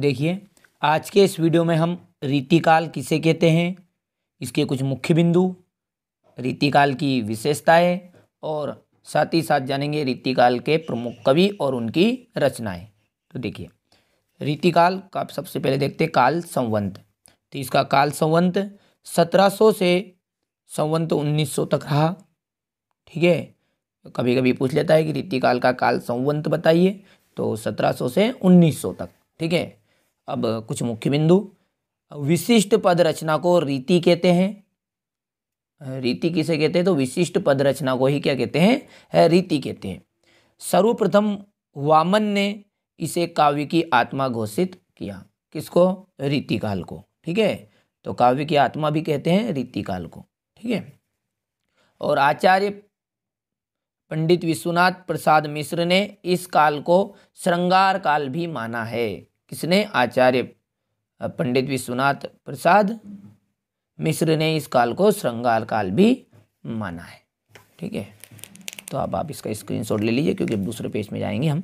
देखिए आज के इस वीडियो में हम रीतिकाल किसे कहते हैं इसके कुछ मुख्य बिंदु रीतिकाल की विशेषताएं और साथ ही साथ जानेंगे रीतिकाल के प्रमुख कवि और उनकी रचनाएं तो देखिए रीतिकाल का आप सबसे पहले देखते हैं काल संवंत तो इसका काल संवंत 1700 से संवंत 1900 तक रहा ठीक है कभी कभी पूछ लेता है कि रीतिकाल का काल संवंत बताइए तो 1700 से 1900 तक ठीक है अब कुछ मुख्य बिंदु विशिष्ट पद रचना को रीति कहते हैं रीति किसे कहते हैं तो विशिष्ट पद रचना को ही क्या कहते हैं रीति कहते हैं सर्वप्रथम वामन ने इसे काव्य की आत्मा घोषित किया किसको रीति काल को ठीक है तो काव्य की आत्मा भी कहते हैं रीति काल को ठीक है और आचार्य पंडित विश्वनाथ प्रसाद मिश्र ने इस काल को श्रृंगार काल भी माना है किसने आचार्य पंडित विश्वनाथ प्रसाद मिश्र ने इस काल को श्रृंगार काल भी माना है ठीक है तो अब आप इसका स्क्रीनशॉट ले लीजिए क्योंकि दूसरे पेज में जाएंगे हम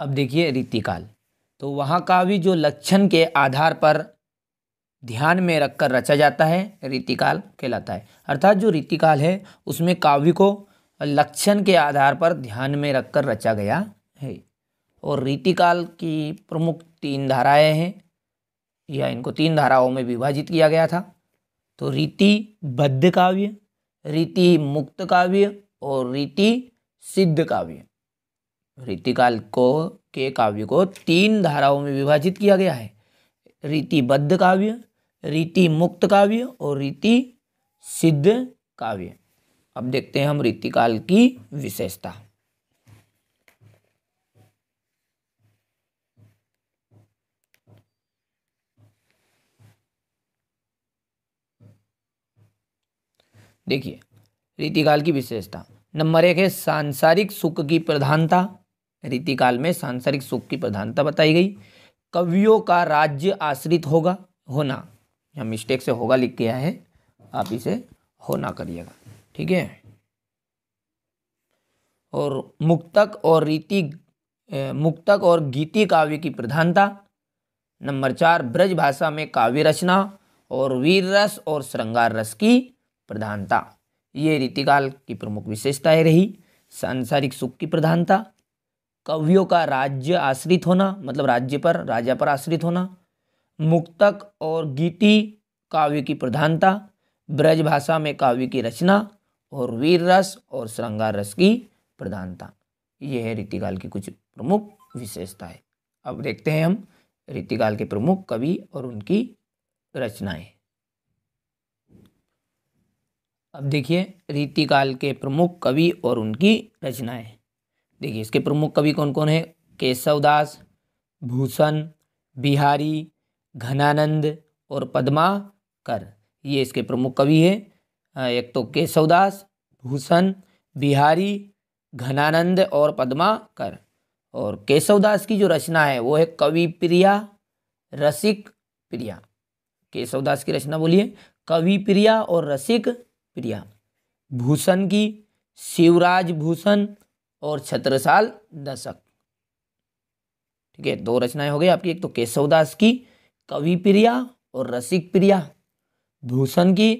अब देखिए रीतिकाल तो वहाँ का भी जो लक्षण के आधार पर ध्यान में रखकर रचा जाता है रीतिकाल कहलाता है अर्थात जो रीतिकाल है उसमें काव्य को लक्षण के आधार पर ध्यान में रखकर रचा गया है और रीतिकाल की प्रमुख तीन धाराएं हैं या इनको तीन धाराओं में विभाजित किया गया था तो रीति बद्ध काव्य रीति मुक्त काव्य और रीति सिद्ध काव्य रीतिकाल को के काव्य को तीन धाराओं में विभाजित किया गया है रीतिबद्ध काव्य रीति मुक्त काव्य और रीति सिद्ध काव्य अब देखते हैं हम रीतिकाल की विशेषता देखिए रीतिकाल की विशेषता नंबर एक है सांसारिक सुख की प्रधानता रीतिकाल में सांसारिक सुख की प्रधानता बताई गई कवियों का राज्य आश्रित होगा होना या मिस्टेक से होगा लिख गया है आप इसे हो ना करिएगा ठीक है और मुक्तक और रीति मुक्तक और गीति काव्य की प्रधानता नंबर चार ब्रज भाषा में काव्य रचना और वीर रस और श्रृंगार रस की प्रधानता ये रीतिकाल की प्रमुख विशेषताएं रही सांसारिक सुख की प्रधानता कवियों का राज्य आश्रित होना मतलब राज्य पर राजा पर आश्रित होना मुक्तक और गीति काव्य की प्रधानता ब्रज भाषा में काव्य की रचना और वीर रस और श्रृंगार रस की प्रधानता यह है रीतिकाल की कुछ प्रमुख विशेषताएं अब देखते हैं हम रीतिकाल के प्रमुख कवि और उनकी रचनाएं अब देखिए रीतिकाल के प्रमुख कवि और उनकी रचनाएं देखिए इसके प्रमुख कवि कौन कौन है केशवदास भूषण बिहारी घनानंद और पदमा कर ये इसके प्रमुख कवि हैं एक तो केशवदास भूषण बिहारी घनानंद और पदमा कर और केशवदास की जो रचना है वो है कवि प्रिया रसिक प्रिया केशवदास की रचना बोलिए कवि प्रिया और रसिक प्रिया भूषण की शिवराज भूषण और छत्रसाल दशक ठीक है दो रचनाएं हो गई आपकी एक तो केशवदास की कवि प्रिया और रसिक प्रिया भूषण की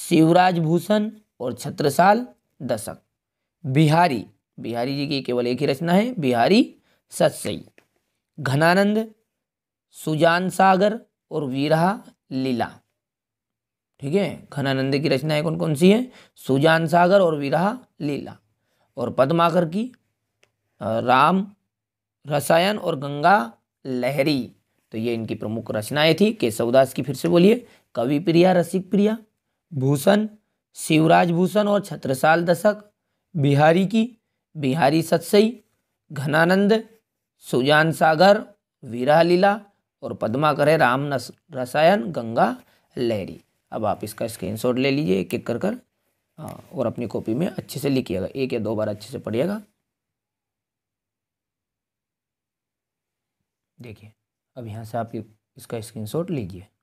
शिवराज भूषण और छत्रसाल दशक बिहारी बिहारी जी की केवल एक ही रचना है बिहारी सत्सई घनानंद सुजान सागर और वीरा लीला ठीक है घनानंद की रचनाएं कौन कौन सी है सुजान सागर और वीरा लीला और पद्माकर की राम रसायन और गंगा लहरी तो ये इनकी प्रमुख रचनाएं थी केशवदास की फिर से बोलिए कवि प्रिया रसिक प्रिया भूषण शिवराज भूषण और छत्रसाल दशक बिहारी की बिहारी सत्सई घनानंद सुजान सागर वीरा लीला और पद्मा करे राम रसायन गंगा लहरी अब आप इसका स्क्रीनशॉट ले लीजिए एक एक कर कर और अपनी कॉपी में अच्छे से लिखिएगा एक या दो बार अच्छे से पढ़िएगा देखिए अब यहाँ से आप इसका स्क्रीनशॉट लीजिए